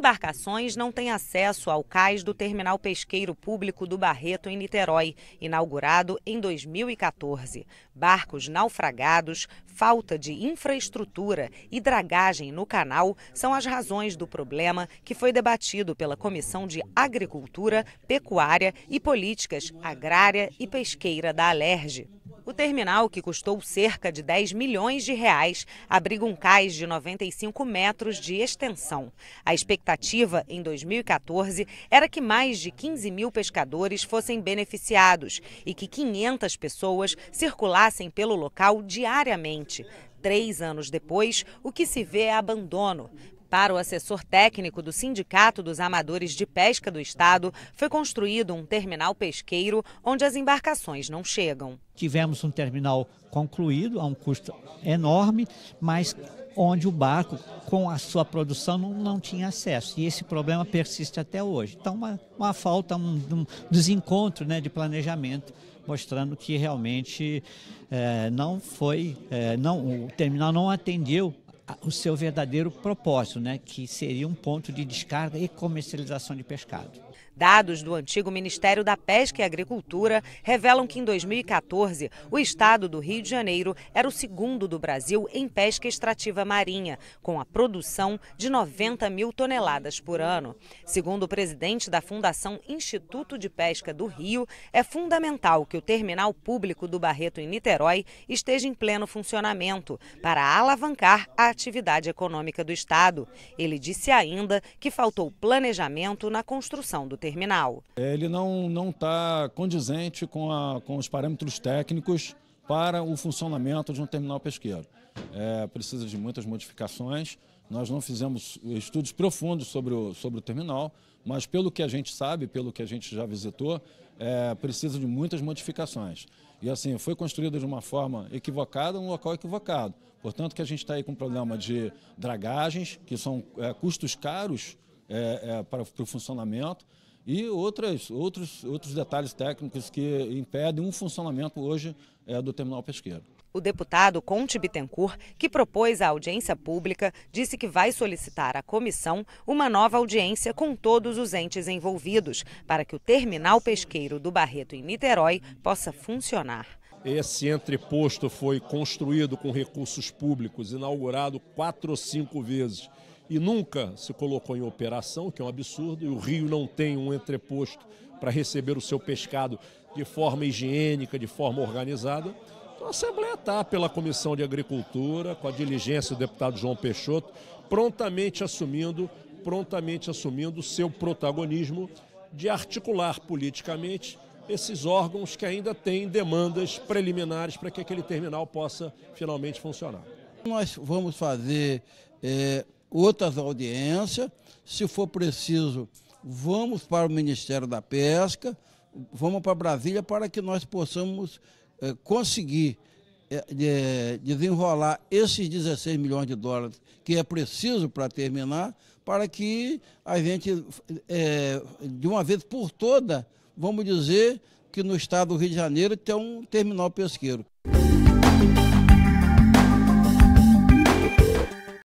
embarcações não têm acesso ao cais do terminal pesqueiro público do Barreto, em Niterói, inaugurado em 2014. Barcos naufragados, falta de infraestrutura e dragagem no canal são as razões do problema que foi debatido pela Comissão de Agricultura, Pecuária e Políticas Agrária e Pesqueira da Alerj. O terminal, que custou cerca de 10 milhões de reais, abriga um cais de 95 metros de extensão. A expectativa, em 2014, era que mais de 15 mil pescadores fossem beneficiados e que 500 pessoas circulassem pelo local diariamente. Três anos depois, o que se vê é abandono. Para o assessor técnico do Sindicato dos Amadores de Pesca do Estado, foi construído um terminal pesqueiro onde as embarcações não chegam. Tivemos um terminal concluído a um custo enorme, mas onde o barco, com a sua produção, não, não tinha acesso. E esse problema persiste até hoje. Então, uma, uma falta, um, um desencontro né, de planejamento, mostrando que realmente é, não foi, é, não, o terminal não atendeu o seu verdadeiro propósito, né, que seria um ponto de descarga e comercialização de pescado. Dados do antigo Ministério da Pesca e Agricultura revelam que em 2014, o estado do Rio de Janeiro era o segundo do Brasil em pesca extrativa marinha, com a produção de 90 mil toneladas por ano. Segundo o presidente da Fundação Instituto de Pesca do Rio, é fundamental que o terminal público do Barreto em Niterói esteja em pleno funcionamento para alavancar a atividade econômica do estado. Ele disse ainda que faltou planejamento na construção do terminal terminal. É, ele não está condizente com, a, com os parâmetros técnicos para o funcionamento de um terminal pesqueiro. É, precisa de muitas modificações. Nós não fizemos estudos profundos sobre o, sobre o terminal, mas pelo que a gente sabe, pelo que a gente já visitou, é, precisa de muitas modificações. E assim, foi construído de uma forma equivocada, um local equivocado. Portanto, que a gente está aí com um problema de dragagens, que são é, custos caros é, é, para, para o funcionamento e outras, outros, outros detalhes técnicos que impedem um funcionamento hoje é, do terminal pesqueiro. O deputado Conte Bittencourt, que propôs a audiência pública, disse que vai solicitar à comissão uma nova audiência com todos os entes envolvidos, para que o terminal pesqueiro do Barreto em Niterói possa funcionar. Esse entreposto foi construído com recursos públicos, inaugurado quatro ou cinco vezes e nunca se colocou em operação, que é um absurdo, e o rio não tem um entreposto para receber o seu pescado de forma higiênica, de forma organizada. Então a Assembleia está pela Comissão de Agricultura, com a diligência do deputado João Peixoto, prontamente assumindo, prontamente assumindo o seu protagonismo de articular politicamente esses órgãos que ainda têm demandas preliminares para que aquele terminal possa finalmente funcionar. Nós vamos fazer é outras audiências. Se for preciso, vamos para o Ministério da Pesca, vamos para Brasília para que nós possamos eh, conseguir eh, desenrolar esses 16 milhões de dólares que é preciso para terminar, para que a gente, eh, de uma vez por toda, vamos dizer que no estado do Rio de Janeiro tem um terminal pesqueiro.